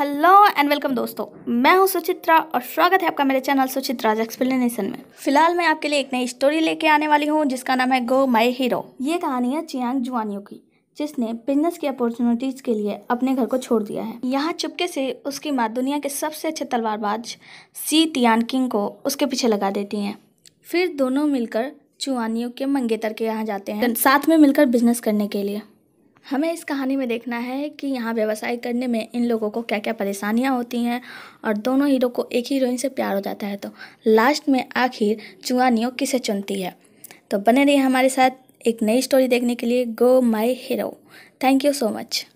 hello and welcome दोस्तों मैं हूं सुचित्रा और स्वागत है आपका मेरे चैनल सुचित्रा एक्सप्लेनेशन में फिलहाल मैं आपके लिए एक नई स्टोरी लेके आने वाली हूं जिसका नाम है गो माई हीरो ये कहानी है चियांग जुआनियों की जिसने बिजनेस की अपॉर्चुनिटीज के लिए अपने घर को छोड़ दिया है यहाँ चुपके से उसकी माँ दुनिया के सबसे अच्छे तलवारबाज सी तियान किंग को उसके पीछे लगा देती हैं फिर दोनों मिलकर चुआनियों के मंगेतर के यहाँ जाते हैं साथ में मिलकर बिजनेस करने के लिए हमें इस कहानी में देखना है कि यहाँ व्यवसाय करने में इन लोगों को क्या क्या परेशानियाँ होती हैं और दोनों हीरो को एक हीरोइन से प्यार हो जाता है तो लास्ट में आखिर चुआनियों किसे चुनती है तो बने रहिए हमारे साथ एक नई स्टोरी देखने के लिए go my hero thank you so much